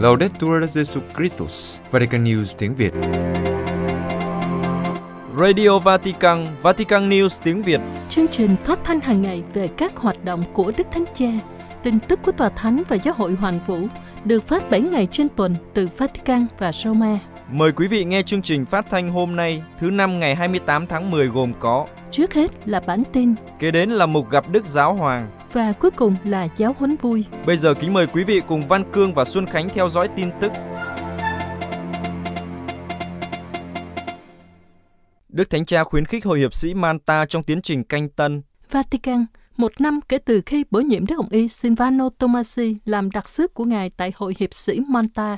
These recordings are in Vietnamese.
Laudetur Jesu Christus, Vatican News tiếng Việt. Radio Vatican, Vatican News tiếng Việt. Chương trình phát thanh hàng ngày về các hoạt động của Đức Thánh Cha, tin tức của Tòa Thánh và Giáo hội Hoàng Vũ được phát 7 ngày trên tuần từ Vatican và Roma. Mời quý vị nghe chương trình phát thanh hôm nay, thứ năm ngày 28 tháng 10 gồm có Trước hết là bản tin Kế đến là mục gặp Đức Giáo Hoàng và cuối cùng là giáo huấn vui. Bây giờ kính mời quý vị cùng Văn Cương và Xuân Khánh theo dõi tin tức. Đức Thánh Cha khuyến khích Hội hiệp sĩ Manta trong tiến trình canh tân. Vatican, một năm kể từ khi bổ nhiệm Đức Hồng Y Silvano Tomasi làm đặc sứ của Ngài tại Hội hiệp sĩ Manta,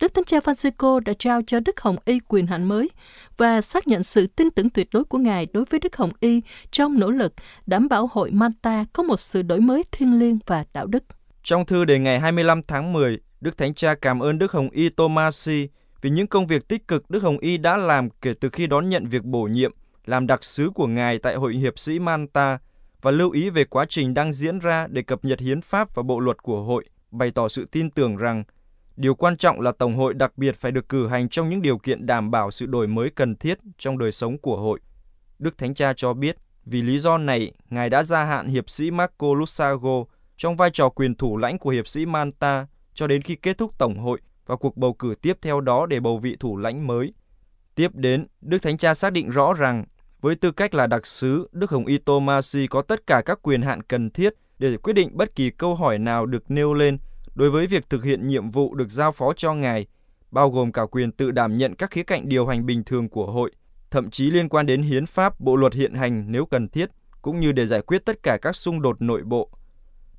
Đức Thánh Cha Francisco đã trao cho Đức Hồng Y quyền hạn mới và xác nhận sự tin tưởng tuyệt đối của Ngài đối với Đức Hồng Y trong nỗ lực đảm bảo hội Manta có một sự đổi mới thiêng liêng và đạo đức. Trong thư đề ngày 25 tháng 10, Đức Thánh Cha cảm ơn Đức Hồng Y Tomasi vì những công việc tích cực Đức Hồng Y đã làm kể từ khi đón nhận việc bổ nhiệm làm đặc sứ của Ngài tại Hội hiệp sĩ Manta và lưu ý về quá trình đang diễn ra để cập nhật hiến pháp và bộ luật của hội, bày tỏ sự tin tưởng rằng Điều quan trọng là Tổng hội đặc biệt phải được cử hành trong những điều kiện đảm bảo sự đổi mới cần thiết trong đời sống của hội. Đức Thánh Cha cho biết, vì lý do này, Ngài đã gia hạn hiệp sĩ Marco Lusago trong vai trò quyền thủ lãnh của hiệp sĩ Manta cho đến khi kết thúc Tổng hội và cuộc bầu cử tiếp theo đó để bầu vị thủ lãnh mới. Tiếp đến, Đức Thánh Cha xác định rõ rằng, với tư cách là đặc sứ, Đức Hồng Y Tomasi có tất cả các quyền hạn cần thiết để quyết định bất kỳ câu hỏi nào được nêu lên – đối với việc thực hiện nhiệm vụ được giao phó cho Ngài, bao gồm cả quyền tự đảm nhận các khía cạnh điều hành bình thường của hội, thậm chí liên quan đến hiến pháp, bộ luật hiện hành nếu cần thiết, cũng như để giải quyết tất cả các xung đột nội bộ.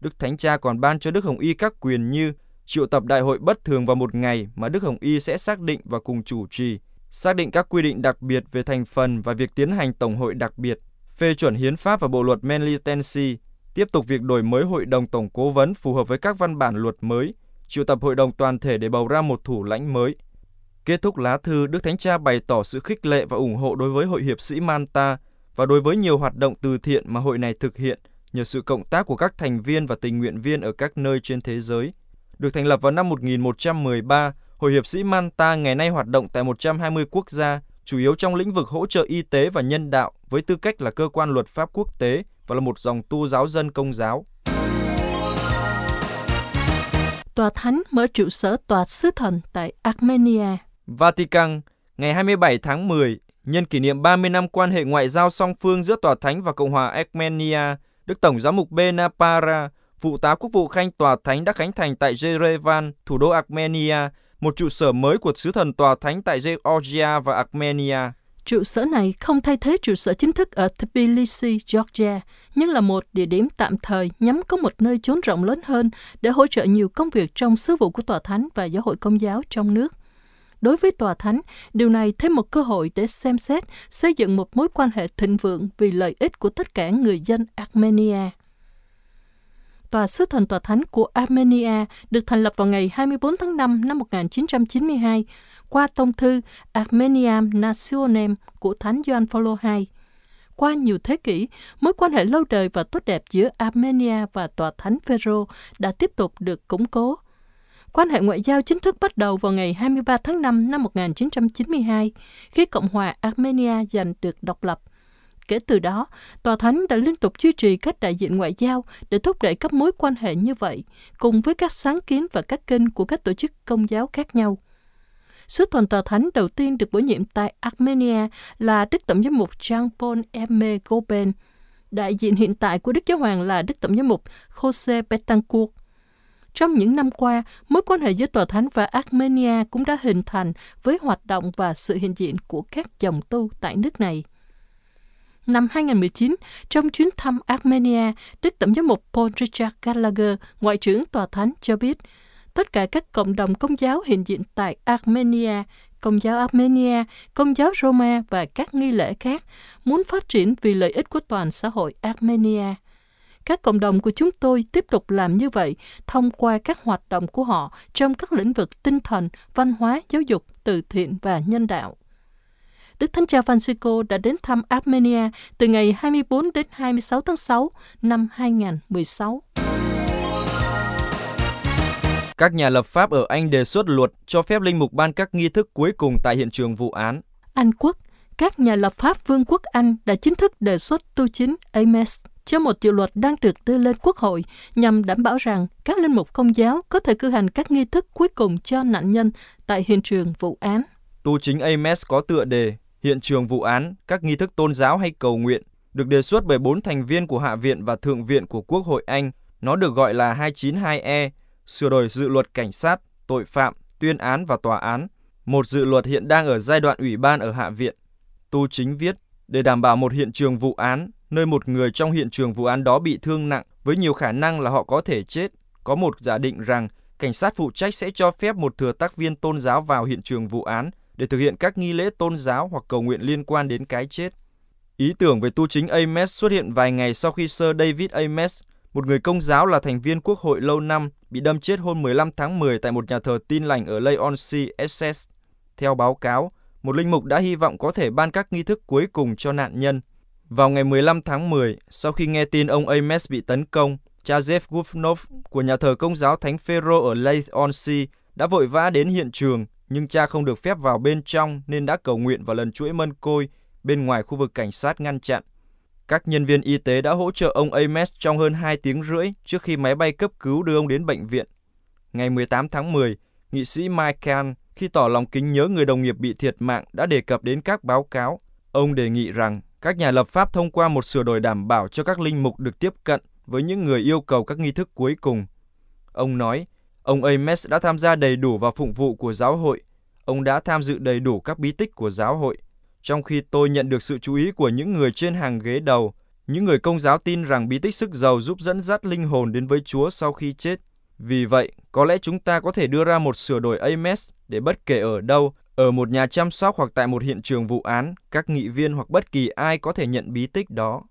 Đức Thánh Cha còn ban cho Đức Hồng Y các quyền như triệu tập đại hội bất thường vào một ngày mà Đức Hồng Y sẽ xác định và cùng chủ trì, xác định các quy định đặc biệt về thành phần và việc tiến hành tổng hội đặc biệt, phê chuẩn hiến pháp và bộ luật Menlistensi tiếp tục việc đổi mới Hội đồng Tổng cố vấn phù hợp với các văn bản luật mới, triệu tập Hội đồng toàn thể để bầu ra một thủ lãnh mới. Kết thúc lá thư, Đức Thánh Cha bày tỏ sự khích lệ và ủng hộ đối với Hội hiệp sĩ Manta và đối với nhiều hoạt động từ thiện mà hội này thực hiện nhờ sự cộng tác của các thành viên và tình nguyện viên ở các nơi trên thế giới. Được thành lập vào năm 1113, Hội hiệp sĩ Manta ngày nay hoạt động tại 120 quốc gia, chủ yếu trong lĩnh vực hỗ trợ y tế và nhân đạo với tư cách là cơ quan luật pháp quốc tế và là một dòng tu giáo dân công giáo. Tòa Thánh mở trụ sở Tòa Sứ Thần tại Armenia. Vatican, ngày 27 tháng 10, nhân kỷ niệm 30 năm quan hệ ngoại giao song phương giữa Tòa Thánh và Cộng hòa Armenia, Đức Tổng giám mục Benapara, phụ tá quốc vụ khanh Tòa Thánh đã khánh thành tại Yerevan, thủ đô Armenia, một trụ sở mới của Sứ thần Tòa Thánh tại Georgia và Armenia. Trụ sở này không thay thế trụ sở chính thức ở Tbilisi, Georgia, nhưng là một địa điểm tạm thời nhắm có một nơi chốn rộng lớn hơn để hỗ trợ nhiều công việc trong sứ vụ của tòa thánh và giáo hội công giáo trong nước. Đối với tòa thánh, điều này thêm một cơ hội để xem xét xây dựng một mối quan hệ thịnh vượng vì lợi ích của tất cả người dân Armenia. Tòa Sứ thần Tòa Thánh của Armenia được thành lập vào ngày 24 tháng 5 năm 1992 qua tông thư Armeniam Nationem của Thánh Gioan Phaolô II. Qua nhiều thế kỷ, mối quan hệ lâu đời và tốt đẹp giữa Armenia và Tòa Thánh Phêrô đã tiếp tục được củng cố. Quan hệ ngoại giao chính thức bắt đầu vào ngày 23 tháng 5 năm 1992, khi Cộng hòa Armenia giành được độc lập. Kể từ đó, Tòa Thánh đã liên tục duy trì các đại diện ngoại giao để thúc đẩy các mối quan hệ như vậy, cùng với các sáng kiến và các kênh của các tổ chức công giáo khác nhau. Sứ thần tòa thánh đầu tiên được bổ nhiệm tại Armenia là Đức Tổng giám mục Jean-Paul Emme Goben. Đại diện hiện tại của Đức Giáo Hoàng là Đức Tổng giám mục Jose Betancourt. Trong những năm qua, mối quan hệ giữa Tòa Thánh và Armenia cũng đã hình thành với hoạt động và sự hiện diện của các dòng tu tại nước này. Năm 2019, trong chuyến thăm Armenia, Đức Tổng giám mục Paul Richard Gallagher, Ngoại trưởng Tòa Thánh, cho biết tất cả các cộng đồng công giáo hiện diện tại Armenia, công giáo Armenia, công giáo Roma và các nghi lễ khác muốn phát triển vì lợi ích của toàn xã hội Armenia. Các cộng đồng của chúng tôi tiếp tục làm như vậy thông qua các hoạt động của họ trong các lĩnh vực tinh thần, văn hóa, giáo dục, từ thiện và nhân đạo. Đức Thánh Cha Francisco đã đến thăm Armenia từ ngày 24 đến 26 tháng 6 năm 2016. Các nhà lập pháp ở Anh đề xuất luật cho phép linh mục ban các nghi thức cuối cùng tại hiện trường vụ án. Anh quốc, các nhà lập pháp Vương quốc Anh đã chính thức đề xuất tu chính Ames cho một dự luật đang được đưa lên Quốc hội nhằm đảm bảo rằng các linh mục công giáo có thể cử hành các nghi thức cuối cùng cho nạn nhân tại hiện trường vụ án. Tu chính Ames có tựa đề Hiện trường vụ án, các nghi thức tôn giáo hay cầu nguyện được đề xuất bởi bốn thành viên của Hạ viện và Thượng viện của Quốc hội Anh. Nó được gọi là 292E sửa đổi dự luật cảnh sát, tội phạm, tuyên án và tòa án, một dự luật hiện đang ở giai đoạn ủy ban ở Hạ viện. Tu chính viết, để đảm bảo một hiện trường vụ án, nơi một người trong hiện trường vụ án đó bị thương nặng, với nhiều khả năng là họ có thể chết, có một giả định rằng cảnh sát phụ trách sẽ cho phép một thừa tác viên tôn giáo vào hiện trường vụ án để thực hiện các nghi lễ tôn giáo hoặc cầu nguyện liên quan đến cái chết. Ý tưởng về tu chính Ames xuất hiện vài ngày sau khi Sir David Ames một người công giáo là thành viên quốc hội lâu năm, bị đâm chết hôm 15 tháng 10 tại một nhà thờ tin lành ở Leon Sea, Essex. Theo báo cáo, một linh mục đã hy vọng có thể ban các nghi thức cuối cùng cho nạn nhân. Vào ngày 15 tháng 10, sau khi nghe tin ông Ames bị tấn công, cha Jeff Gufnov của nhà thờ công giáo Thánh Phaero ở Leith-on-Sea đã vội vã đến hiện trường, nhưng cha không được phép vào bên trong nên đã cầu nguyện vào lần chuỗi mân côi bên ngoài khu vực cảnh sát ngăn chặn. Các nhân viên y tế đã hỗ trợ ông Ames trong hơn 2 tiếng rưỡi trước khi máy bay cấp cứu đưa ông đến bệnh viện. Ngày 18 tháng 10, nghị sĩ Mike Kahn khi tỏ lòng kính nhớ người đồng nghiệp bị thiệt mạng đã đề cập đến các báo cáo. Ông đề nghị rằng các nhà lập pháp thông qua một sửa đổi đảm bảo cho các linh mục được tiếp cận với những người yêu cầu các nghi thức cuối cùng. Ông nói, ông Ames đã tham gia đầy đủ vào phụng vụ của giáo hội. Ông đã tham dự đầy đủ các bí tích của giáo hội – trong khi tôi nhận được sự chú ý của những người trên hàng ghế đầu, những người công giáo tin rằng bí tích sức giàu giúp dẫn dắt linh hồn đến với Chúa sau khi chết. Vì vậy, có lẽ chúng ta có thể đưa ra một sửa đổi Ames để bất kể ở đâu, ở một nhà chăm sóc hoặc tại một hiện trường vụ án, các nghị viên hoặc bất kỳ ai có thể nhận bí tích đó.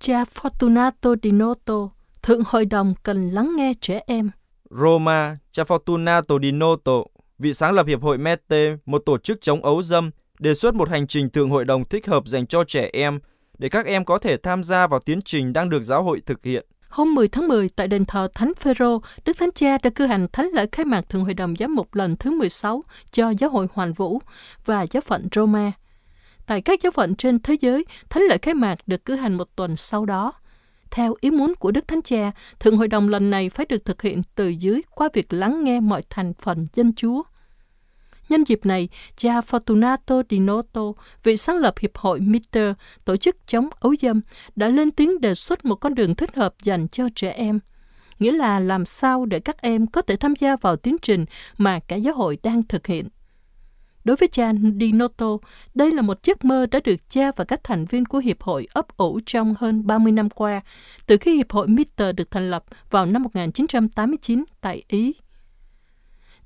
Cha Fortunato Di Noto, Thượng Hội đồng cần lắng nghe trẻ em. Roma, cha Fortunato Di Noto vị sáng lập Hiệp hội METE, một tổ chức chống ấu dâm, đề xuất một hành trình thượng hội đồng thích hợp dành cho trẻ em để các em có thể tham gia vào tiến trình đang được giáo hội thực hiện. Hôm 10 tháng 10, tại đền thờ Thánh Phêrô, Đức Thánh Cha đã cử hành thánh lễ khai mạc Thượng hội đồng giám mục lần thứ 16 cho giáo hội Hoàn Vũ và giáo phận Roma. Tại các giáo phận trên thế giới, thánh lễ khai mạc được cử hành một tuần sau đó – theo ý muốn của Đức Thánh Cha, Thượng Hội đồng lần này phải được thực hiện từ dưới qua việc lắng nghe mọi thành phần dân Chúa. Nhân dịp này, cha Fortunato Di Noto, vị sáng lập Hiệp hội Mitter, tổ chức chống ấu dâm, đã lên tiếng đề xuất một con đường thích hợp dành cho trẻ em. Nghĩa là làm sao để các em có thể tham gia vào tiến trình mà cả giáo hội đang thực hiện. Đối với cha Dinotto, đây là một giấc mơ đã được cha và các thành viên của Hiệp hội ấp ủ trong hơn 30 năm qua, từ khi Hiệp hội Mitter được thành lập vào năm 1989 tại Ý.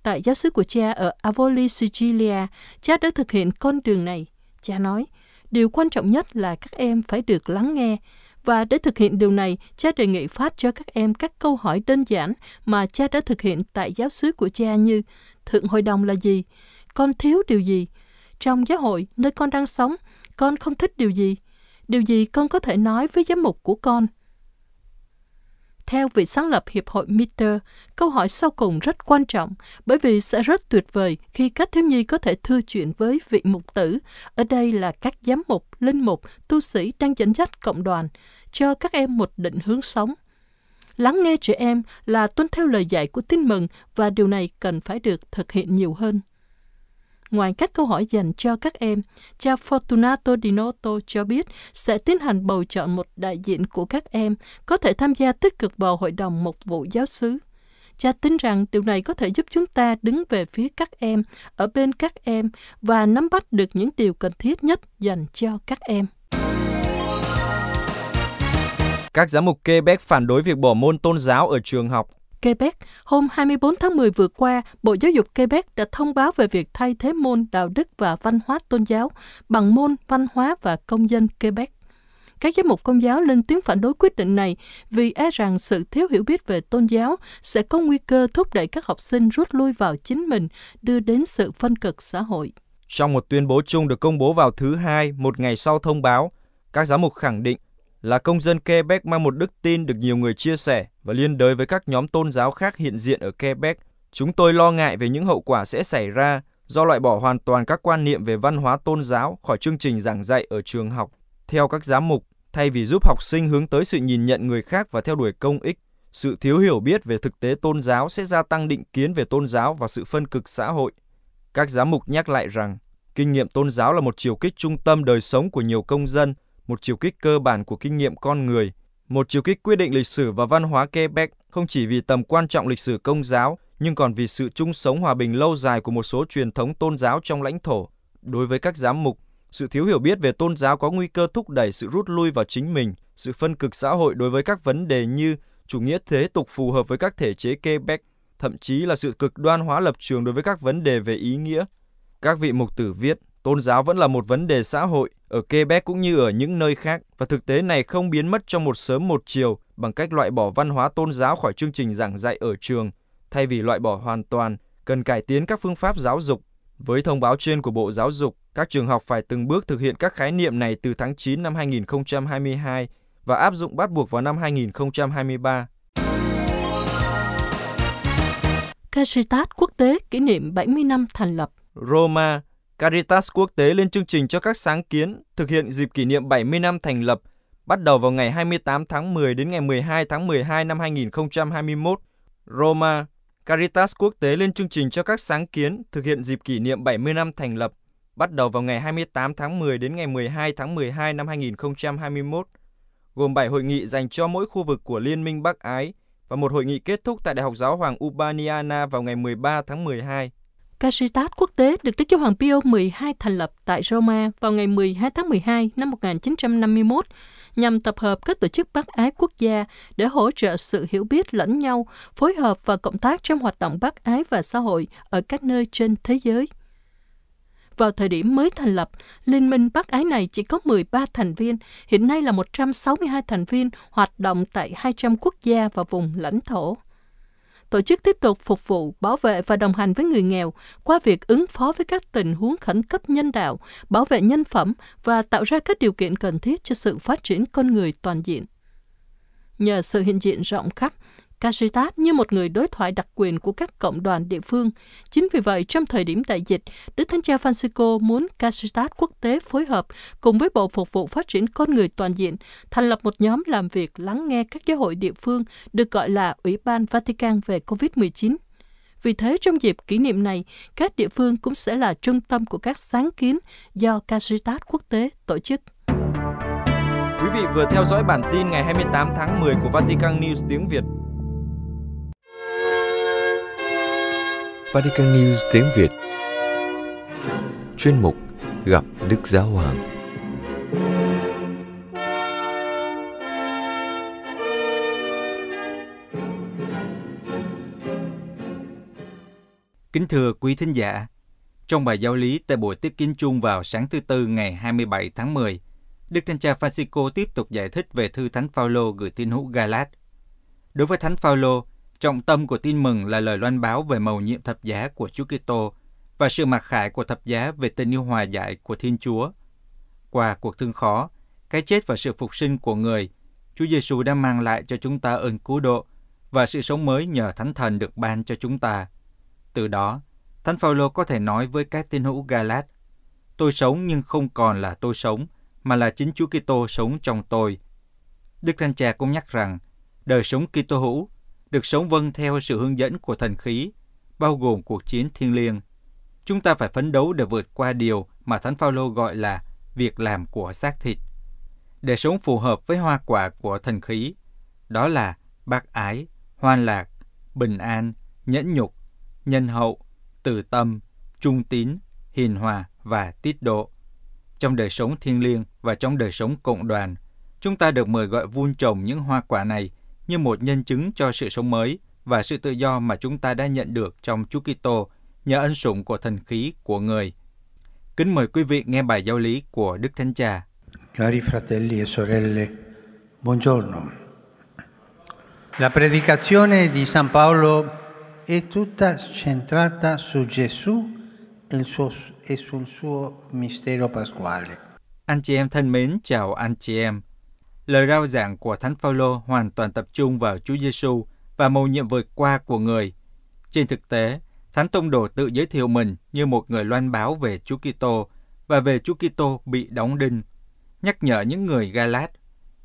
Tại giáo sứ của cha ở Avoli, Sicilia, cha đã thực hiện con đường này. Cha nói, điều quan trọng nhất là các em phải được lắng nghe, và để thực hiện điều này, cha đề nghị phát cho các em các câu hỏi đơn giản mà cha đã thực hiện tại giáo xứ của cha như Thượng hội đồng là gì? con thiếu điều gì? Trong giáo hội nơi con đang sống, con không thích điều gì? Điều gì con có thể nói với giám mục của con? Theo vị sáng lập Hiệp hội Mitter, câu hỏi sau cùng rất quan trọng bởi vì sẽ rất tuyệt vời khi các thiếu nhi có thể thưa chuyện với vị mục tử. Ở đây là các giám mục, linh mục, tu sĩ đang dẫn dắt cộng đoàn, cho các em một định hướng sống. Lắng nghe trẻ em là tuân theo lời dạy của tin mừng và điều này cần phải được thực hiện nhiều hơn ngoài các câu hỏi dành cho các em, cha Fortunato Dinotto cho biết sẽ tiến hành bầu chọn một đại diện của các em có thể tham gia tích cực vào hội đồng một vụ giáo sứ. Cha tin rằng điều này có thể giúp chúng ta đứng về phía các em, ở bên các em và nắm bắt được những điều cần thiết nhất dành cho các em. Các giám mục Quebec phản đối việc bỏ môn tôn giáo ở trường học Quebec, hôm 24 tháng 10 vừa qua, Bộ Giáo dục Quebec đã thông báo về việc thay thế môn đạo đức và văn hóa tôn giáo bằng môn văn hóa và công dân Quebec. Các giám mục công giáo lên tiếng phản đối quyết định này vì e rằng sự thiếu hiểu biết về tôn giáo sẽ có nguy cơ thúc đẩy các học sinh rút lui vào chính mình, đưa đến sự phân cực xã hội. Trong một tuyên bố chung được công bố vào thứ Hai, một ngày sau thông báo, các giám mục khẳng định là công dân Quebec mang một đức tin được nhiều người chia sẻ và liên đới với các nhóm tôn giáo khác hiện diện ở Quebec. Chúng tôi lo ngại về những hậu quả sẽ xảy ra do loại bỏ hoàn toàn các quan niệm về văn hóa tôn giáo khỏi chương trình giảng dạy ở trường học. Theo các giám mục, thay vì giúp học sinh hướng tới sự nhìn nhận người khác và theo đuổi công ích, sự thiếu hiểu biết về thực tế tôn giáo sẽ gia tăng định kiến về tôn giáo và sự phân cực xã hội. Các giám mục nhắc lại rằng, kinh nghiệm tôn giáo là một chiều kích trung tâm đời sống của nhiều công dân – một chiều kích cơ bản của kinh nghiệm con người, một chiều kích quyết định lịch sử và văn hóa Quebec không chỉ vì tầm quan trọng lịch sử công giáo, nhưng còn vì sự chung sống hòa bình lâu dài của một số truyền thống tôn giáo trong lãnh thổ. Đối với các giám mục, sự thiếu hiểu biết về tôn giáo có nguy cơ thúc đẩy sự rút lui vào chính mình, sự phân cực xã hội đối với các vấn đề như chủ nghĩa thế tục phù hợp với các thể chế Quebec, thậm chí là sự cực đoan hóa lập trường đối với các vấn đề về ý nghĩa. Các vị mục tử viết, Tôn giáo vẫn là một vấn đề xã hội ở Quebec cũng như ở những nơi khác và thực tế này không biến mất trong một sớm một chiều bằng cách loại bỏ văn hóa tôn giáo khỏi chương trình giảng dạy ở trường. Thay vì loại bỏ hoàn toàn, cần cải tiến các phương pháp giáo dục. Với thông báo trên của Bộ Giáo dục, các trường học phải từng bước thực hiện các khái niệm này từ tháng 9 năm 2022 và áp dụng bắt buộc vào năm 2023. Caritas quốc tế kỷ niệm 70 năm thành lập Roma Caritas quốc tế lên chương trình cho các sáng kiến thực hiện dịp kỷ niệm 70 năm thành lập, bắt đầu vào ngày 28 tháng 10 đến ngày 12 tháng 12 năm 2021. Roma, Caritas quốc tế lên chương trình cho các sáng kiến thực hiện dịp kỷ niệm 70 năm thành lập, bắt đầu vào ngày 28 tháng 10 đến ngày 12 tháng 12 năm 2021, gồm 7 hội nghị dành cho mỗi khu vực của Liên minh Bắc Ái và một hội nghị kết thúc tại Đại học Giáo hoàng Urbaniana vào ngày 13 tháng 12. Caritas quốc tế được Đức Giáo Hoàng Pio XII thành lập tại Roma vào ngày 12 tháng 12 năm 1951 nhằm tập hợp các tổ chức Bắc Ái quốc gia để hỗ trợ sự hiểu biết lẫn nhau, phối hợp và cộng tác trong hoạt động Bắc Ái và xã hội ở các nơi trên thế giới. Vào thời điểm mới thành lập, Liên minh Bắc Ái này chỉ có 13 thành viên, hiện nay là 162 thành viên hoạt động tại 200 quốc gia và vùng lãnh thổ tổ chức tiếp tục phục vụ, bảo vệ và đồng hành với người nghèo qua việc ứng phó với các tình huống khẩn cấp nhân đạo, bảo vệ nhân phẩm và tạo ra các điều kiện cần thiết cho sự phát triển con người toàn diện. Nhờ sự hiện diện rộng khắp, Caritas như một người đối thoại đặc quyền của các cộng đoàn địa phương. Chính vì vậy, trong thời điểm đại dịch, Đức Thánh Cha Francisco muốn Caritas quốc tế phối hợp cùng với Bộ Phục vụ Phát triển Con Người Toàn diện thành lập một nhóm làm việc lắng nghe các giáo hội địa phương được gọi là Ủy ban Vatican về COVID-19. Vì thế, trong dịp kỷ niệm này, các địa phương cũng sẽ là trung tâm của các sáng kiến do Caritas quốc tế tổ chức. Quý vị vừa theo dõi bản tin ngày 28 tháng 10 của Vatican News tiếng Việt. Vatican News tiếng Việt Chuyên mục Gặp Đức Giáo Hoàng Kính thưa quý thính giả, trong bài giáo lý tại buổi tiếp kiến chung vào sáng thứ Tư ngày 27 tháng 10, Đức Thánh Cha Francisco tiếp tục giải thích về thư Thánh Phaolô gửi tín hữu Galat. Đối với Thánh Phaolô, Trọng tâm của tin mừng là lời loan báo về mầu nhiệm thập giá của Chúa Kitô và sự mặc khải của thập giá về tình yêu hòa giải của Thiên Chúa. Qua cuộc thương khó, cái chết và sự phục sinh của người, Chúa Giêsu đã mang lại cho chúng ta ơn cứu độ và sự sống mới nhờ Thánh Thần được ban cho chúng ta. Từ đó, Thánh Phaolô có thể nói với các tín hữu Galat: Tôi sống nhưng không còn là tôi sống, mà là chính Chúa Kitô sống trong tôi. Đức Thánh Cha cũng nhắc rằng, đời sống Kitô hữu được sống vâng theo sự hướng dẫn của thần khí, bao gồm cuộc chiến thiêng liêng. Chúng ta phải phấn đấu để vượt qua điều mà Thánh Phaolô gọi là việc làm của xác thịt, để sống phù hợp với hoa quả của thần khí, đó là bác ái, hoan lạc, bình an, nhẫn nhục, nhân hậu, từ tâm, trung tín, hiền hòa và tiết độ. Trong đời sống thiêng liêng và trong đời sống cộng đoàn, chúng ta được mời gọi vun trồng những hoa quả này như một nhân chứng cho sự sống mới và sự tự do mà chúng ta đã nhận được trong Chúa Kitô nhờ ân sủng của thần khí của người. Kính mời quý vị nghe bài giáo lý của Đức Thánh Cha. Cari fratelli e sorelle, buongiorno. La predicazione di San Paolo è tutta centrata su Gesù e, suo, e sul suo mistero pasquale. Anh chị em thân mến, chào anh chị em lời rao giảng của Thánh Phaolô hoàn toàn tập trung vào Chúa Giêsu và mầu nhiệm vượt qua của người. Trên thực tế, Thánh Tông Đồ tự giới thiệu mình như một người loan báo về Chúa Kitô và về Chúa Kitô bị đóng đinh, nhắc nhở những người Galat,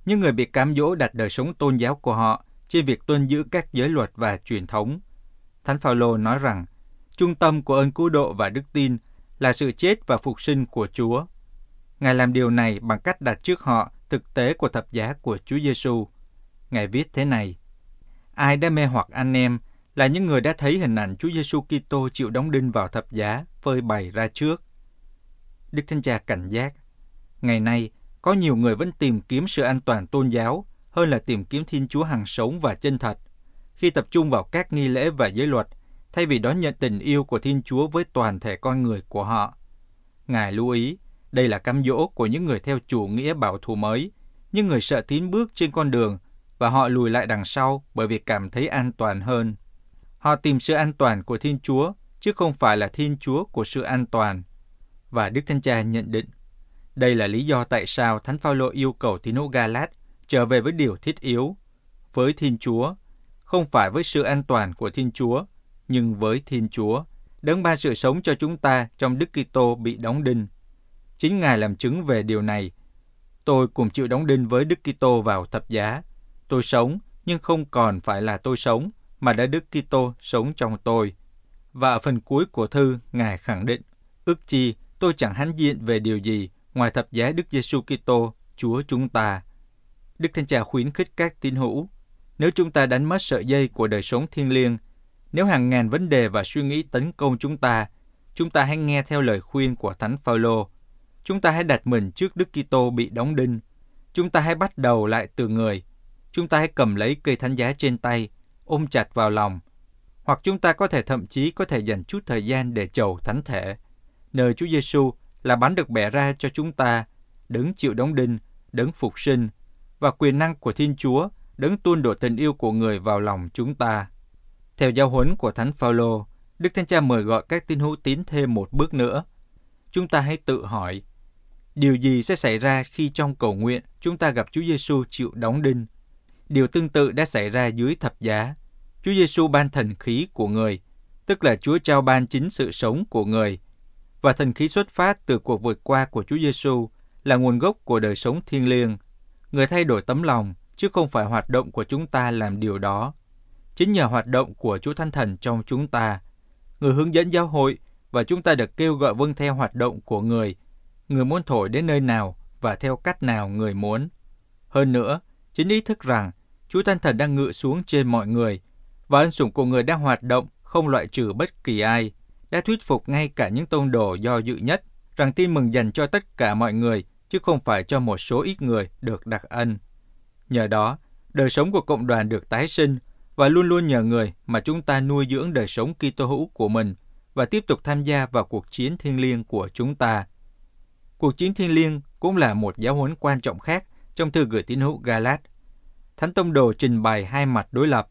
những người bị cám dỗ đặt đời sống tôn giáo của họ trên việc tuân giữ các giới luật và truyền thống. Thánh Phaolô nói rằng, trung tâm của ơn cứu độ và đức tin là sự chết và phục sinh của Chúa. Ngài làm điều này bằng cách đặt trước họ thực tế của thập giá của Chúa Giêsu. Ngài viết thế này: Ai đã mê hoặc anh em là những người đã thấy hình ảnh Chúa Giêsu Kitô chịu đóng đinh vào thập giá phơi bày ra trước. Đức Thánh Cha cảnh giác, ngày nay có nhiều người vẫn tìm kiếm sự an toàn tôn giáo hơn là tìm kiếm Thiên Chúa hằng sống và chân thật, khi tập trung vào các nghi lễ và giới luật thay vì đón nhận tình yêu của Thiên Chúa với toàn thể con người của họ. Ngài lưu ý, đây là cam dỗ của những người theo chủ nghĩa bảo thủ mới, những người sợ tín bước trên con đường và họ lùi lại đằng sau bởi vì cảm thấy an toàn hơn. Họ tìm sự an toàn của Thiên Chúa chứ không phải là Thiên Chúa của sự an toàn. Và Đức Thánh Cha nhận định, đây là lý do tại sao Thánh Phaolô yêu cầu tín hữu Galat trở về với điều thiết yếu, với Thiên Chúa, không phải với sự an toàn của Thiên Chúa, nhưng với Thiên Chúa, đấng ban sự sống cho chúng ta trong Đức Kitô bị đóng đinh Chính Ngài làm chứng về điều này. Tôi cùng chịu đóng đinh với Đức Kitô vào thập giá. Tôi sống, nhưng không còn phải là tôi sống, mà đã Đức Kitô sống trong tôi. Và ở phần cuối của thư, Ngài khẳng định, ước chi tôi chẳng hãnh diện về điều gì ngoài thập giá Đức Giêsu Kitô, Chúa chúng ta. Đức Thánh Cha khuyến khích các tín hữu, nếu chúng ta đánh mất sợi dây của đời sống thiêng liêng, nếu hàng ngàn vấn đề và suy nghĩ tấn công chúng ta, chúng ta hãy nghe theo lời khuyên của Thánh Phaolô Chúng ta hãy đặt mình trước Đức Kitô bị đóng đinh. Chúng ta hãy bắt đầu lại từ người. Chúng ta hãy cầm lấy cây thánh giá trên tay, ôm chặt vào lòng. Hoặc chúng ta có thể thậm chí có thể dành chút thời gian để chầu thánh thể, nơi Chúa Giêsu là bắn được bẻ ra cho chúng ta, đứng chịu đóng đinh, đứng phục sinh và quyền năng của Thiên Chúa đứng tuôn đổ tình yêu của người vào lòng chúng ta. Theo giáo huấn của Thánh Phaolô, Đức Thánh Cha mời gọi các tín hữu tín thêm một bước nữa. Chúng ta hãy tự hỏi, Điều gì sẽ xảy ra khi trong cầu nguyện chúng ta gặp Chúa Giêsu chịu đóng đinh? Điều tương tự đã xảy ra dưới thập giá. Chúa Giêsu ban thần khí của người, tức là Chúa trao ban chính sự sống của người. Và thần khí xuất phát từ cuộc vượt qua của Chúa Giêsu là nguồn gốc của đời sống thiêng liêng. Người thay đổi tấm lòng, chứ không phải hoạt động của chúng ta làm điều đó. Chính nhờ hoạt động của Chúa thanh Thần trong chúng ta, người hướng dẫn giáo hội và chúng ta được kêu gọi vâng theo hoạt động của người – người muốn thổi đến nơi nào và theo cách nào người muốn. Hơn nữa, chính ý thức rằng Chúa Thánh Thần đang ngự xuống trên mọi người và ân sủng của người đang hoạt động không loại trừ bất kỳ ai, đã thuyết phục ngay cả những tôn đồ do dự nhất rằng tin mừng dành cho tất cả mọi người chứ không phải cho một số ít người được đặc ân. Nhờ đó, đời sống của cộng đoàn được tái sinh và luôn luôn nhờ người mà chúng ta nuôi dưỡng đời sống Kitô hữu của mình và tiếp tục tham gia vào cuộc chiến thiêng liêng của chúng ta. Cuộc chiến thiên liêng cũng là một giáo huấn quan trọng khác trong thư gửi tín hữu Galat. Thánh Tông Đồ trình bày hai mặt đối lập,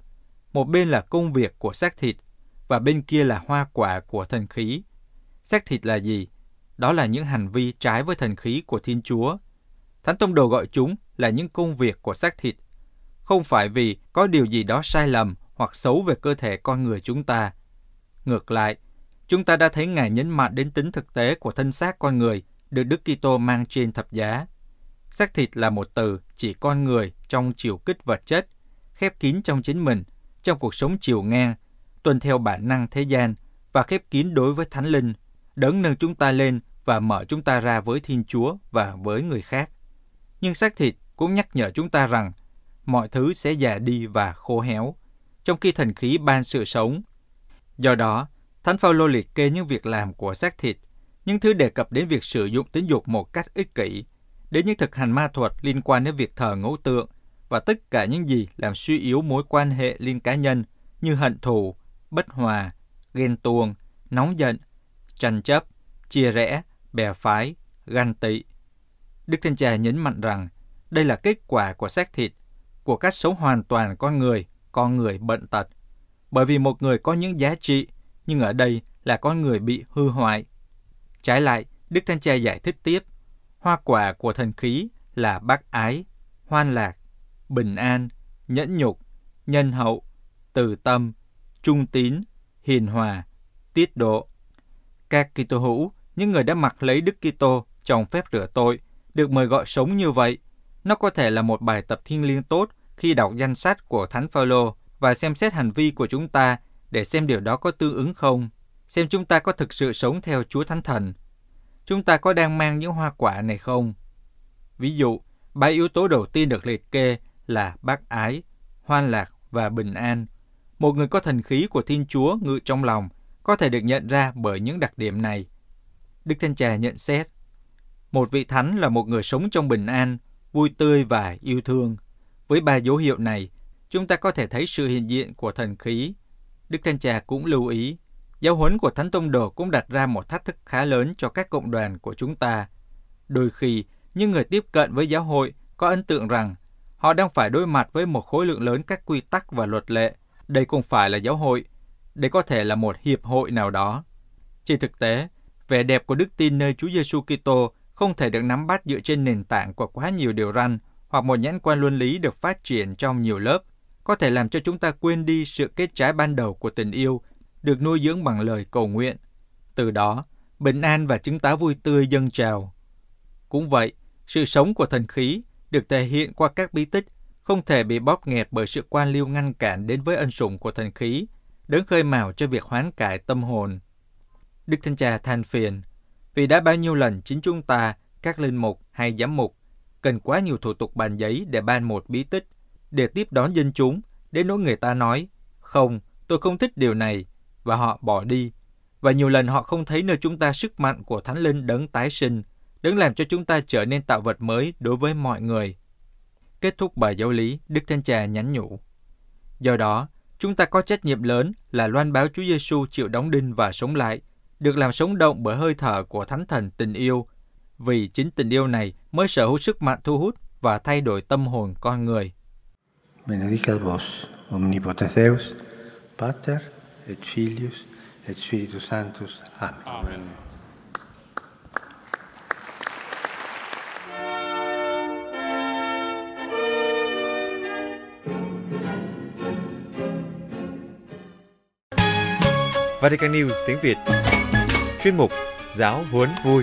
một bên là công việc của xác thịt và bên kia là hoa quả của thần khí. Xác thịt là gì? Đó là những hành vi trái với thần khí của Thiên Chúa. Thánh Tông Đồ gọi chúng là những công việc của xác thịt, không phải vì có điều gì đó sai lầm hoặc xấu về cơ thể con người chúng ta. Ngược lại, chúng ta đã thấy Ngài nhấn mạnh đến tính thực tế của thân xác con người – được Đức Kitô mang trên thập giá. Xác thịt là một từ chỉ con người trong chiều kích vật chất, khép kín trong chính mình, trong cuộc sống chiều ngang, tuân theo bản năng thế gian và khép kín đối với Thánh Linh, đấng nâng chúng ta lên và mở chúng ta ra với Thiên Chúa và với người khác. Nhưng xác thịt cũng nhắc nhở chúng ta rằng mọi thứ sẽ già đi và khô héo, trong khi thần khí ban sự sống. Do đó, Thánh Phaolô liệt kê những việc làm của xác thịt những thứ đề cập đến việc sử dụng tính dục một cách ích kỷ, đến những thực hành ma thuật liên quan đến việc thờ ngẫu tượng và tất cả những gì làm suy yếu mối quan hệ liên cá nhân như hận thù, bất hòa, ghen tuông, nóng giận, tranh chấp, chia rẽ, bè phái, ganh tị. Đức Thanh Trà nhấn mạnh rằng đây là kết quả của xác thịt, của cách sống hoàn toàn con người, con người bệnh tật. Bởi vì một người có những giá trị, nhưng ở đây là con người bị hư hoại, Trái lại, Đức thánh Cha giải thích tiếp, hoa quả của thần khí là bác ái, hoan lạc, bình an, nhẫn nhục, nhân hậu, từ tâm, trung tín, hiền hòa, tiết độ. Các Kitô hữu, những người đã mặc lấy Đức Kitô trong phép rửa tội, được mời gọi sống như vậy. Nó có thể là một bài tập thiêng liêng tốt khi đọc danh sách của Thánh Phaolô và xem xét hành vi của chúng ta để xem điều đó có tương ứng không xem chúng ta có thực sự sống theo Chúa Thánh Thần. Chúng ta có đang mang những hoa quả này không? Ví dụ, ba yếu tố đầu tiên được liệt kê là bác ái, hoan lạc và bình an. Một người có thần khí của Thiên Chúa ngự trong lòng có thể được nhận ra bởi những đặc điểm này. Đức Thanh Trà nhận xét, một vị thánh là một người sống trong bình an, vui tươi và yêu thương. Với ba dấu hiệu này, chúng ta có thể thấy sự hiện diện của thần khí. Đức Thanh Trà cũng lưu ý, Giáo huấn của Thánh Tông Đồ cũng đặt ra một thách thức khá lớn cho các cộng đoàn của chúng ta. Đôi khi, những người tiếp cận với giáo hội có ấn tượng rằng họ đang phải đối mặt với một khối lượng lớn các quy tắc và luật lệ. Đây không phải là giáo hội, đây có thể là một hiệp hội nào đó. Trên thực tế, vẻ đẹp của đức tin nơi Chúa Giêsu Kitô không thể được nắm bắt dựa trên nền tảng của quá nhiều điều răn hoặc một nhãn quan luân lý được phát triển trong nhiều lớp, có thể làm cho chúng ta quên đi sự kết trái ban đầu của tình yêu được nuôi dưỡng bằng lời cầu nguyện. Từ đó, bình an và chứng tá vui tươi dâng trào. Cũng vậy, sự sống của thần khí được thể hiện qua các bí tích không thể bị bóp nghẹt bởi sự quan liêu ngăn cản đến với ân sủng của thần khí, đến khơi mào cho việc hoán cải tâm hồn. Đức Thanh Cha than phiền, vì đã bao nhiêu lần chính chúng ta, các linh mục hay giám mục, cần quá nhiều thủ tục bàn giấy để ban một bí tích, để tiếp đón dân chúng, đến nỗi người ta nói, không, tôi không thích điều này, và họ bỏ đi. Và nhiều lần họ không thấy nơi chúng ta sức mạnh của Thánh Linh đấng tái sinh, đấng làm cho chúng ta trở nên tạo vật mới đối với mọi người. Kết thúc bài giáo lý, Đức Thanh Trà nhắn nhủ. Do đó, chúng ta có trách nhiệm lớn là loan báo Chúa Giêsu chịu đóng đinh và sống lại, được làm sống động bởi hơi thở của Thánh Thần tình yêu, vì chính tình yêu này mới sở hữu sức mạnh thu hút và thay đổi tâm hồn con người. Benedicat vos, omnipotens Deus, Pater et Filius, et Spiritus Sanctus. Amen. Amen. Vatican News tiếng Việt Chuyên mục Giáo huấn vui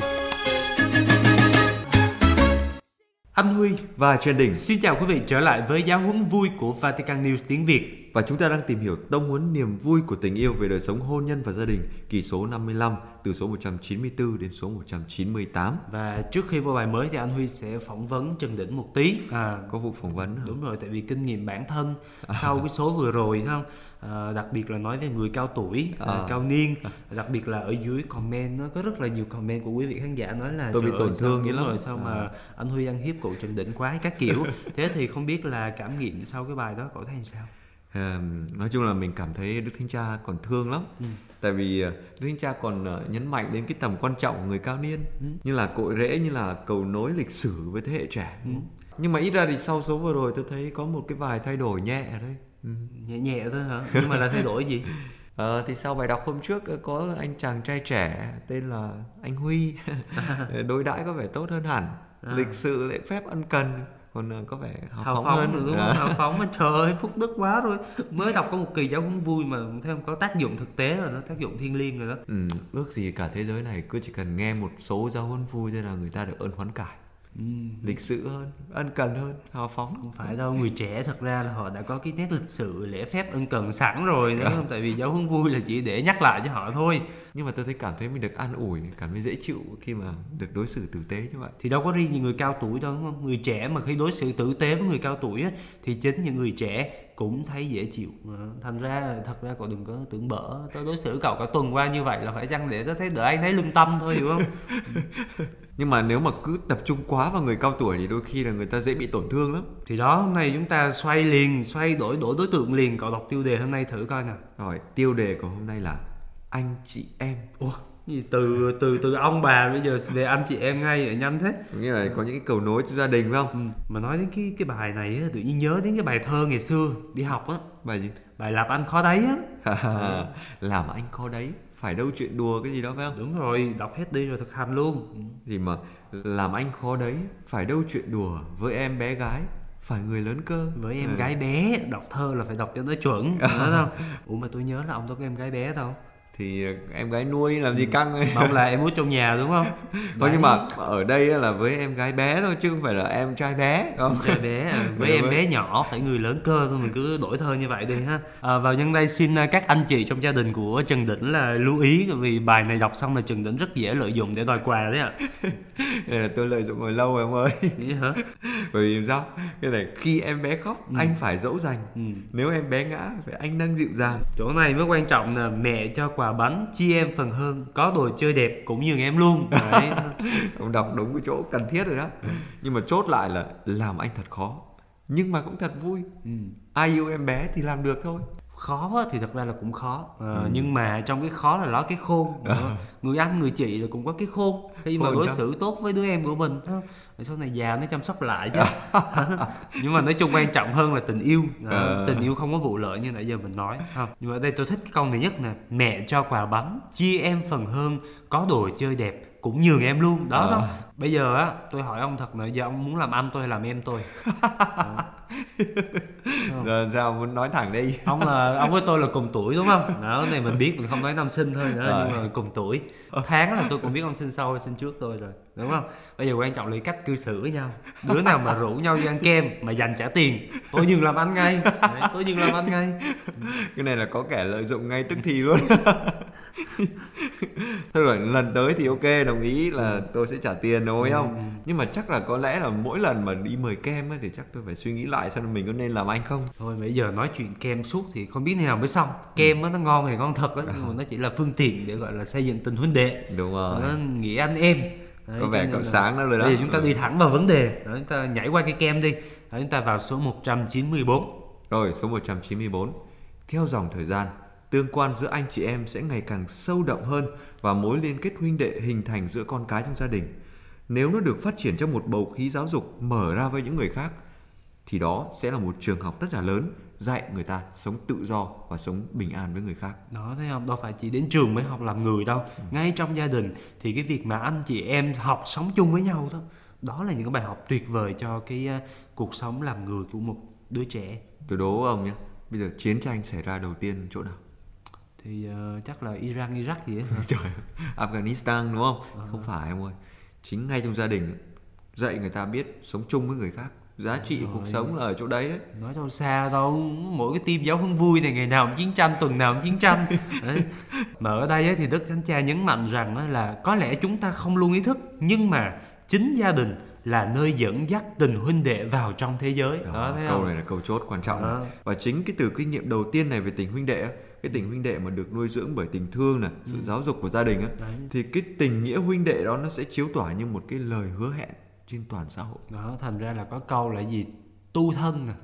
Anh Huy và Trần Đình xin chào quý vị trở lại với giáo huấn vui của Vatican News tiếng Việt và chúng ta đang tìm hiểu tông huấn niềm vui của tình yêu về đời sống hôn nhân và gia đình kỳ số 55 từ số 194 đến số 198. Và trước khi vào bài mới thì anh Huy sẽ phỏng vấn Trần Đỉnh một tí. À, Có vụ phỏng vấn hả? Đúng rồi, tại vì kinh nghiệm bản thân à. sau cái số vừa rồi không? À, đặc biệt là nói về người cao tuổi, à. À, cao niên, đặc biệt là ở dưới comment nó có rất là nhiều comment của quý vị khán giả nói là tôi bị tổn thương như lắm rồi sao à. mà anh Huy ăn hiếp cậu Trần Đỉnh quá các kiểu. Thế thì không biết là cảm nghiệm sau cái bài đó cậu thấy sao? nói chung là mình cảm thấy đức thánh cha còn thương lắm ừ. tại vì ờ, đức thánh cha còn ờ, nhấn mạnh đến cái tầm quan trọng của người cao niên ừ. như là cội rễ như là cầu nối lịch sử với thế hệ trẻ ừ. nhưng mà ít ra thì sau số vừa rồi tôi thấy có một cái vài thay đổi nhẹ đấy. ừ. nhẹ nhẹ thôi hả nhưng mà là thay đổi gì Ờ, thì sau bài đọc hôm trước ờ, có anh chàng trai trẻ tên là anh Huy đối đãi có vẻ tốt hơn hẳn à. lịch sự lễ phép ân cần còn ờ, có vẻ hào, hào phóng, phóng hơn nữa đúng à. không? hào phóng mà trời ơi phúc đức quá rồi mới đọc có một kỳ giáo huấn vui mà thấy không có tác dụng thực tế rồi nó tác dụng thiêng liêng rồi đó ừ, ước gì cả thế giới này cứ chỉ cần nghe một số giáo huấn vui thôi là người ta được ơn hoán cải Ừ. lịch sự hơn ân cần hơn hào phóng không phải đâu người trẻ thật ra là họ đã có cái nét lịch sự lễ phép ân cần sẵn rồi đúng dạ. không tại vì giáo hướng vui là chỉ để nhắc lại cho họ thôi nhưng mà tôi thấy cảm thấy mình được an ủi cảm thấy dễ chịu khi mà được đối xử tử tế như vậy thì đâu có riêng những người cao tuổi đâu đúng không người trẻ mà khi đối xử tử tế với người cao tuổi á, thì chính những người trẻ cũng thấy dễ chịu ờ, thành ra thật ra cậu đừng có tưởng bỡ, tôi đối xử cậu cả tuần qua như vậy là phải chăng để tôi thấy đỡ anh thấy lương tâm thôi hiểu không nhưng mà nếu mà cứ tập trung quá vào người cao tuổi thì đôi khi là người ta dễ bị tổn thương lắm thì đó hôm nay chúng ta xoay liền xoay đổi đổi đối tượng liền cậu đọc tiêu đề hôm nay thử coi nào rồi tiêu đề của hôm nay là anh chị em ủa từ từ từ ông bà bây giờ về anh chị em ngay là nhanh thế nghĩa là có những cái cầu nối trong gia đình phải không ừ. mà nói đến cái cái bài này á tự nhiên nhớ đến cái bài thơ ngày xưa đi học á bài gì bài làm anh khó đấy á làm anh khó đấy phải đâu chuyện đùa cái gì đó phải không đúng rồi đọc hết đi rồi thực hành luôn thì ừ. mà làm anh khó đấy phải đâu chuyện đùa với em bé gái phải người lớn cơ với em à. gái bé đọc thơ là phải đọc cho nó chuẩn đúng không ủa mà tôi nhớ là ông có em gái bé đâu thì ờ, em gái nuôi làm gì ừ. căng ấy. mong là em út trong nhà đúng không thôi nhưng mà ở đây là với em gái bé thôi chứ không phải là em trai bé không trai bé à. với dạ em vâng. bé nhỏ phải người lớn cơ thôi mình cứ đổi thơ như vậy đi ha à, vào nhân đây xin à, các anh chị trong gia đình của trần đỉnh là lưu ý vì bài này đọc xong là trần đỉnh rất dễ lợi dụng để đòi quà đấy ạ à. tôi lợi dụng hồi lâu rồi ông ơi bởi vì sao cái này khi em bé khóc ừ. anh phải dỗ dành ừ. nếu em bé ngã phải anh nâng dịu dàng chỗ này mới quan trọng là mẹ cho quà bánh chia em phần hơn có đồ chơi đẹp cũng như em luôn đấy ông đọc đúng cái chỗ cần thiết rồi đó ừ. nhưng mà chốt lại là làm anh thật khó nhưng mà cũng thật vui ừ. ai yêu em bé thì làm được thôi khó á, thì thật ra là cũng khó ờ, ừ. nhưng mà trong cái khó là nói cái khôn người anh người chị là cũng có cái khôn khi mà đối xử tốt với đứa em của mình rồi sau này già nó chăm sóc lại chứ nhưng mà nói chung quan trọng hơn là tình yêu ờ, ờ, tình yêu không có vụ lợi như nãy giờ mình nói nhưng mà đây tôi thích cái câu này nhất nè mẹ cho quà bánh chia em phần hơn có đồ chơi đẹp cũng nhường em luôn đó ờ. đó bây giờ á tôi hỏi ông thật là giờ ông muốn làm anh tôi hay làm em tôi ờ không giờ sao muốn nói thẳng đi ông là ông với tôi là cùng tuổi đúng không đó này mình biết mình không nói năm sinh thôi nữa rồi. nhưng mà cùng tuổi tháng là tôi cũng biết ông sinh sau sinh trước tôi rồi đúng không bây giờ quan trọng là cách cư xử với nhau đứa nào mà rủ nhau đi ăn kem mà dành trả tiền tôi dừng làm ăn ngay Đấy, tôi dừng làm ăn ngay cái này là có kẻ lợi dụng ngay tức thì luôn thôi rồi lần tới thì ok đồng ý là ừ. tôi sẽ trả tiền đúng ừ. không nhưng mà chắc là có lẽ là mỗi lần mà đi mời kem ấy, thì chắc tôi phải suy nghĩ lại xem mình có nên làm anh không thôi bây giờ nói chuyện kem suốt thì không biết thế nào mới xong kem ừ. nó ngon thì ngon thật đó, nhưng mà à. nó chỉ là phương tiện để gọi là xây dựng tình huynh đệ đúng rồi nó nghĩa anh em Đấy, có vẻ cậu sáng đó rồi đó bây giờ chúng ta đi ừ. thẳng vào vấn đề Đấy, chúng ta nhảy qua cái kem đi Đấy, chúng ta vào số 194 rồi số 194 theo dòng thời gian tương quan giữa anh chị em sẽ ngày càng sâu đậm hơn và mối liên kết huynh đệ hình thành giữa con cái trong gia đình. Nếu nó được phát triển trong một bầu khí giáo dục mở ra với những người khác thì đó sẽ là một trường học rất là lớn dạy người ta sống tự do và sống bình an với người khác. Đó thấy không? Đâu phải chỉ đến trường mới học làm người đâu. Ừ. Ngay trong gia đình thì cái việc mà anh chị em học sống chung với nhau thôi. đó là những cái bài học tuyệt vời cho cái ờ, cuộc sống làm người của một đứa trẻ. Tôi đố ông nhé. Bây giờ chiến tranh xảy ra đầu tiên chỗ nào? thì uh, chắc là Iran Iraq gì ấy trời Afghanistan đúng không à. không phải em ơi chính ngay trong gia đình dạy người ta biết sống chung với người khác giá trị của cuộc sống là ở chỗ đấy đấy nói đâu xa đâu mỗi cái tim giáo huấn vui này ngày nào cũng chiến tranh tuần nào cũng chiến tranh mà ở đây ấy, thì đức thánh cha nhấn mạnh rằng là có lẽ chúng ta không luôn ý thức nhưng mà chính gia đình là nơi dẫn dắt tình huynh đệ vào trong thế giới đó, đó câu không? này là câu chốt quan trọng đó. và chính cái từ kinh nghiệm đầu tiên này về tình huynh đệ ấy, cái tình huynh đệ mà được nuôi dưỡng bởi tình thương này sự ừ. giáo dục của gia đình ấy, thì cái tình nghĩa huynh đệ đó nó sẽ chiếu tỏa như một cái lời hứa hẹn trên toàn xã hội đó thành ra là có câu là gì tu thân nè à,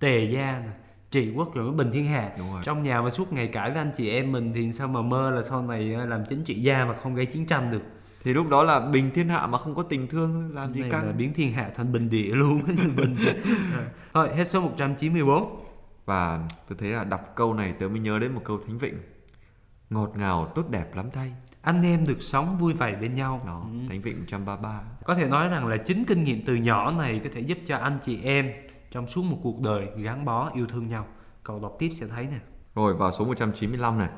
tề gia nè trị quốc rồi mới bình thiên hạ trong nhà mà suốt ngày cãi với anh chị em mình thì sao mà mơ là sau này ờ, làm chính trị gia mà không gây chiến tranh được thì lúc đó là bình thiên hạ mà không có tình thương làm gì căng biến thiên hạ thành bình địa luôn bình địa. thôi hết số 194 và tôi thấy là đọc câu này tớ mới nhớ đến một câu thánh vịnh ngọt ngào tốt đẹp lắm thay anh em được sống vui vẻ bên nhau Đó, ừ. Thánh Vịnh 133 Có thể nói rằng là chính kinh nghiệm từ nhỏ này có thể giúp cho anh chị em trong suốt một cuộc đời gắn bó yêu thương nhau Cậu đọc tiếp sẽ thấy nè Rồi vào số 195 này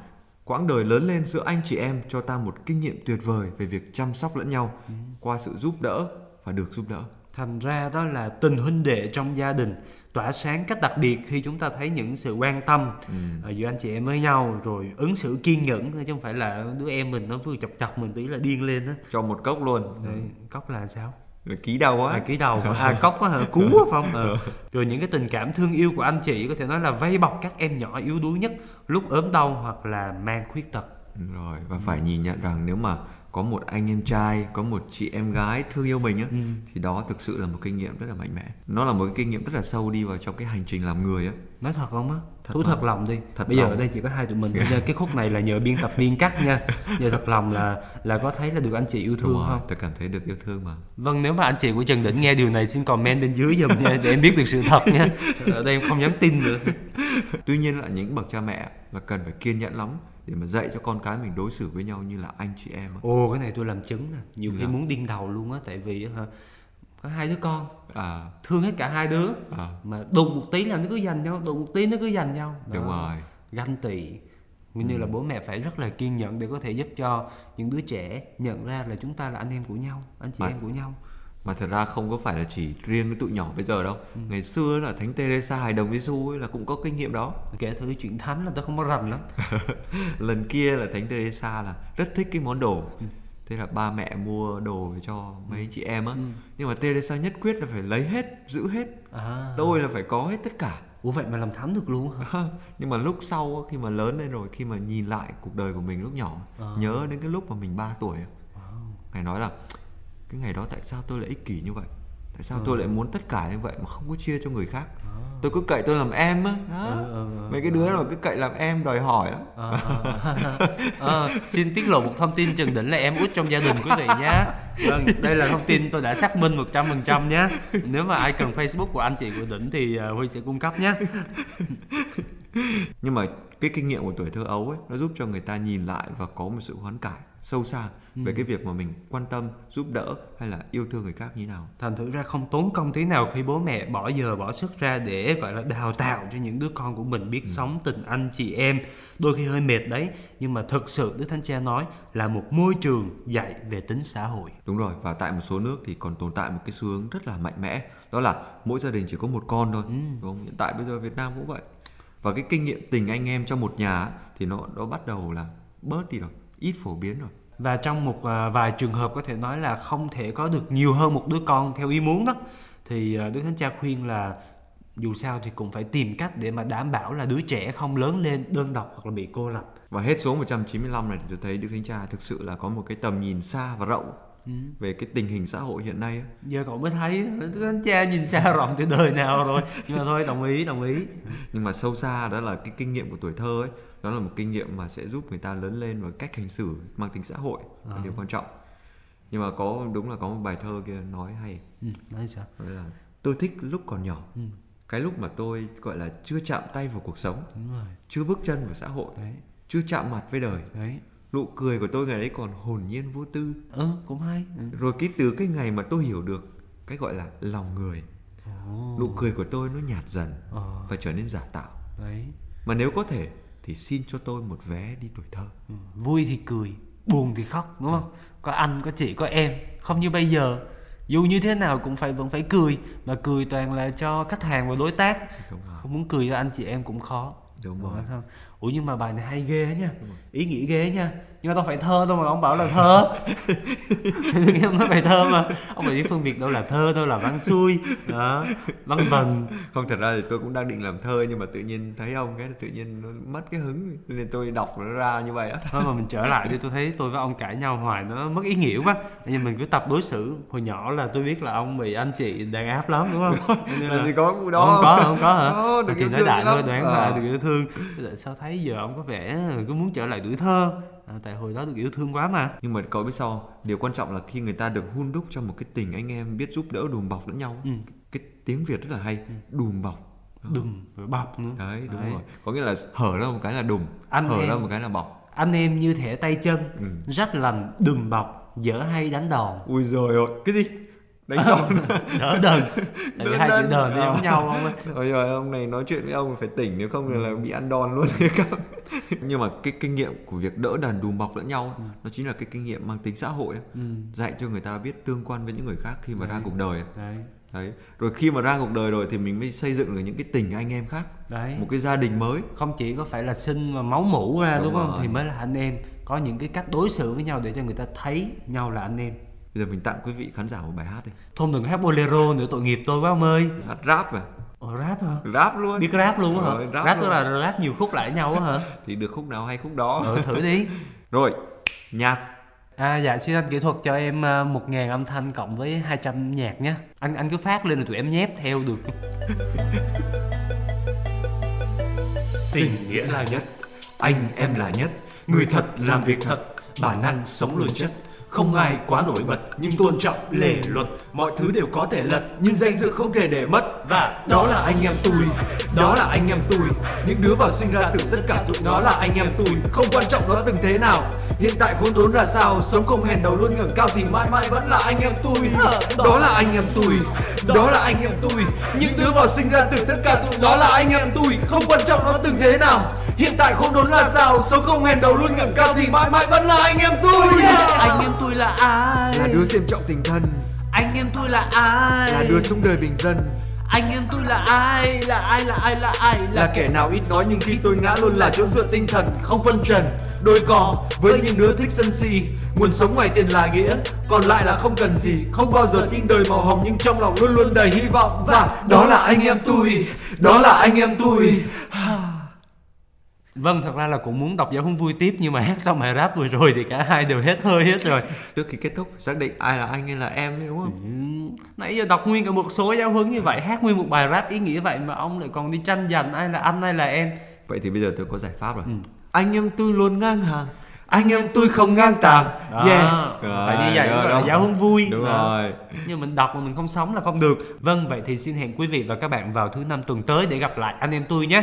Quãng đời lớn lên giữa anh chị em cho ta một kinh nghiệm tuyệt vời về việc chăm sóc lẫn nhau ừ. qua sự giúp đỡ và được giúp đỡ. Thành ra đó là tình huynh đệ trong gia đình tỏa sáng cách đặc biệt khi chúng ta thấy những sự quan tâm ừ. Ờ, giữa anh chị em với nhau rồi ứng xử kiên nhẫn chứ không phải là đứa em mình nó vừa chọc chọc mình tí là điên lên đó cho một cốc luôn Đấy, cốc là sao là ký đầu quá à, ký đầu à cốc quá hả cú quá phong à. rồi những cái tình cảm thương yêu của anh chị có thể nói là vây bọc các em nhỏ yếu đuối nhất lúc ốm đau hoặc là mang khuyết tật rồi và phải nhìn nhận rằng nếu mà có một anh em trai có một chị em gái thương yêu mình á ừ. thì đó thực sự là một kinh nghiệm rất là mạnh mẽ nó là một cái kinh nghiệm rất là sâu đi vào trong cái hành trình làm người á nói thật không á thật thú mà. thật lòng đi thật bây lòng. giờ ở đây chỉ có hai tụi mình nha cái khúc này là nhờ biên tập viên cắt nha giờ thật lòng là là có thấy là được anh chị yêu thương rồi, không tôi cảm thấy được yêu thương mà vâng nếu mà anh chị của trần đỉnh nghe điều này xin comment bên dưới giùm nha để em biết được sự thật nha ở đây em không dám tin nữa tuy nhiên là những bậc cha mẹ là cần phải kiên nhẫn lắm để mà dạy cho con cái mình đối xử với nhau như là anh chị em ồ cái này tôi làm chứng nè nhiều khi dạ. muốn điên đầu luôn á tại vì hả có hai đứa con à. thương hết cả hai đứa à. mà đụng một tí là nó cứ giành nhau đụng một tí nó cứ giành nhau Đó. đúng rồi ganh tị như ừ. là bố mẹ phải rất là kiên nhẫn để có thể giúp cho những đứa trẻ nhận ra là chúng ta là anh em của nhau anh chị mà, em của nhau mà thật ra không có phải là chỉ riêng cái tụi nhỏ bây giờ đâu ừ. ngày xưa là thánh teresa hài đồng với ấy là cũng có kinh nghiệm đó kể thôi cái chuyện thánh là tôi không có rành lắm lần kia là thánh teresa là rất thích cái món đồ ừ. thế là ba mẹ mua đồ cho mấy ừ. chị em á ừ. nhưng mà teresa nhất quyết là phải lấy hết giữ hết à. tôi là phải có hết tất cả ủa vậy mà làm thánh được luôn hả nhưng mà lúc sau khi mà lớn lên rồi khi mà nhìn lại cuộc đời của mình lúc nhỏ à. nhớ đến cái lúc mà mình 3 tuổi wow. ngài nói là cái ngày đó tại sao tôi lại ích kỷ như vậy tại sao ừ. tôi lại muốn tất cả như vậy mà không có chia cho người khác à. tôi cứ cậy tôi làm em á ừ, ừ, ừ, mấy cái ừ. đứa ừ. mà cứ cậy làm em đòi hỏi lắm à, à, à, xin tiết lộ một thông tin trần đỉnh là em út trong gia đình quý vị nhé vâng đây là thông tin tôi đã xác minh một trăm phần trăm nhé nếu mà ai cần facebook của anh chị của đỉnh thì à, huy sẽ cung cấp nhé nhưng mà cái kinh nghiệm của tuổi thơ ấu ấy nó giúp cho người ta nhìn lại và có một sự hoán cải sâu xa về ừ. cái việc mà mình quan tâm giúp đỡ hay là yêu thương người khác như nào thành thử ra không tốn công tí nào khi bố mẹ bỏ giờ bỏ sức ra để gọi là đào tạo cho những đứa con của mình biết ừ. sống tình anh chị em đôi khi hơi mệt đấy nhưng mà thực sự đức Thánh cha nói là một môi trường dạy về tính xã hội đúng rồi và tại một số nước thì còn tồn tại một cái xu hướng rất là mạnh mẽ đó là mỗi gia đình chỉ có một con thôi ừ. đúng không hiện tại bây giờ việt nam cũng vậy và cái kinh nghiệm tình anh em trong một nhà thì nó nó bắt đầu là bớt đi rồi ít phổ biến rồi và trong một à, vài trường hợp có thể nói là không thể có được nhiều hơn một đứa con theo ý muốn đó thì à, đức thánh cha khuyên là dù sao thì cũng phải tìm cách để mà đảm bảo là đứa trẻ không lớn lên đơn độc hoặc là bị cô lập. Và hết số 195 này thì tôi thấy Đức Thánh Cha thực sự là có một cái tầm nhìn xa và rộng Ừ. về cái tình hình xã hội hiện nay giờ cậu mới thấy anh cha nhìn xa rộng từ đời nào rồi nhưng mà thôi đồng ý đồng ý ừ. nhưng mà sâu xa đó là cái kinh nghiệm của tuổi thơ ấy đó là một kinh nghiệm mà sẽ giúp người ta lớn lên và cách hành xử mang tính xã hội à. là điều quan trọng nhưng mà có đúng là có một bài thơ kia nói hay ừ, nói sao là tôi thích lúc còn nhỏ ừ. cái lúc mà tôi gọi là chưa chạm tay vào cuộc sống chưa bước chân vào xã hội Đấy. chưa chạm mặt với đời Đấy nụ cười của tôi ngày đấy còn hồn nhiên vô tư ừ cũng hay ừ. rồi cái từ cái ngày mà tôi hiểu được cái gọi là lòng người oh. nụ cười của tôi nó nhạt dần oh. và trở nên giả tạo đấy mà nếu có thể thì xin cho tôi một vé đi tuổi thơ ừ. vui thì cười buồn thì khóc đúng không ừ. có anh có chị có em không như bây giờ dù như thế nào cũng phải vẫn phải cười mà cười toàn là cho khách hàng và đối tác không à. muốn cười cho anh chị em cũng khó đúng rồi không? ủa nhưng mà bài này hay ghê á nha ý nghĩa ghê nha nhưng mà tao phải thơ thôi mà ông bảo là thơ em nói bài thơ mà ông bảo phân biệt đâu là thơ đâu là văn xuôi đó văn vần không thật ra thì tôi cũng đang định làm thơ nhưng mà tự nhiên thấy ông cái tự nhiên nó mất cái hứng nên tôi đọc nó ra như vậy á thôi mà mình trở lại đi tôi thấy tôi với ông cãi nhau hoài nó mất ý nghĩa quá nhưng mình cứ tập đối xử hồi nhỏ là tôi biết là ông bị anh chị đàn áp lắm đúng không nên là, là gì có đó không có không có hả đó, đừng thì nói đại thôi đoán à. là đừng yêu thương sao thấy thấy giờ ông có vẻ ờ, cứ muốn trở lại tuổi thơ à, tại hồi đó được yêu thương quá mà nhưng mà cậu biết sao điều quan trọng là khi người ta được hun đúc cho một cái tình anh em biết giúp đỡ đùm bọc lẫn nhau ừ. cái tiếng việt rất là hay ừ. đùm bọc đùm ờ. với bọc nữa đấy đúng đấy. rồi có nghĩa là hở ra một cái là đùm anh hở em, ra một cái là bọc anh em như thể tay chân ừ. rách lành đùm bọc dở hay đánh đòn ui rồi cái gì đánh con đỡ đần tại vì hai chữ đờn giống ờ. nhau không ấy rồi rồi ông này nói chuyện với ông phải tỉnh nếu không thì là ừ. bị ăn đòn luôn đấy các nhưng mà cái kinh nghiệm của việc đỡ đần đùm bọc lẫn nhau ừ. nó chính là cái kinh nghiệm mang tính xã hội ừ. dạy cho người ta biết tương quan với những người khác khi mà đấy. ra cuộc đời đấy. đấy rồi khi mà ra cuộc đời rồi thì mình mới xây dựng được những cái tình anh em khác đấy. một cái gia đình mới không chỉ có phải là sinh mà máu mủ ra đúng, đúng không rồi. thì mới là anh em có những cái cách đối xử với nhau để cho người ta thấy nhau là anh em bây giờ mình tặng quý vị khán giả một bài hát đi thôi đừng hát bolero nữa tội nghiệp tôi quá ông ơi hát rap mà Ồ, rap hả? Rap luôn Biết rap luôn hả? Rồi, rap, rap tức là rap nhiều khúc lại nhau hả? thì được khúc nào hay khúc đó Ừ, thử đi Rồi, nhạc À, dạ xin anh kỹ thuật cho em ờ, một ngàn âm thanh cộng với 200 nhạc nhé anh anh cứ phát lên rồi tụi em nhép theo được tình nghĩa là nhất anh em là nhất người thật làm việc thật bản năng sống luôn chất không ai quá nổi bật nhưng tôn trọng lề luật mọi thứ đều có thể lật nhưng danh dự không thể để mất và đó là anh em tôi đó là anh em tôi những đứa vào sinh ra từ tất cả tụi nó là anh em tôi không quan trọng nó từng thế nào hiện tại khốn đốn ra sao sống không hèn đầu luôn ngẩng cao thì mãi mãi vẫn là anh em tôi ờ, đó là anh em tôi đó là anh em tôi những đứa vào sinh ra từ tất cả tụi nó là anh em tôi không quan trọng nó từng thế nào hiện tại khốn đốn là sao sống không hèn đầu luôn ngẩng cao thì mãi mãi vẫn là anh em tôi anh em tôi là ai là đứa xem trọng tình thân anh em tôi là ai là đưa xuống đời bình dân anh em tôi là ai là ai là ai là ai là, là kẻ nào ít nói nhưng khi tôi ngã luôn là chỗ dựa tinh thần không phân trần đôi cò với những đứa thích sân si nguồn sống ngoài tiền là nghĩa còn lại là không cần gì không bao giờ tin đời màu hồng nhưng trong lòng luôn luôn đầy hy vọng và đó là anh em tôi đó là anh em tôi vâng thật ra là cũng muốn đọc giáo cũng vui tiếp nhưng mà hát xong bài rap vừa rồi thì cả hai đều hết hơi hết rồi trước khi kết thúc xác định ai là anh hay là em đúng không ừ. nãy giờ đọc nguyên cả một số giáo huấn như vậy hát nguyên một bài rap ý nghĩa vậy mà ông lại còn đi tranh giành ai là anh ai là em vậy thì bây giờ tôi có giải pháp rồi ừ. anh em tôi luôn ngang hàng anh em tôi không ngang tàng yeah à, phải như vậy rồi, là giáo huấn vui đúng à. rồi nhưng mình đọc mà mình không sống là không được vâng vậy thì xin hẹn quý vị và các bạn vào thứ năm tuần tới để gặp lại anh em tôi nhé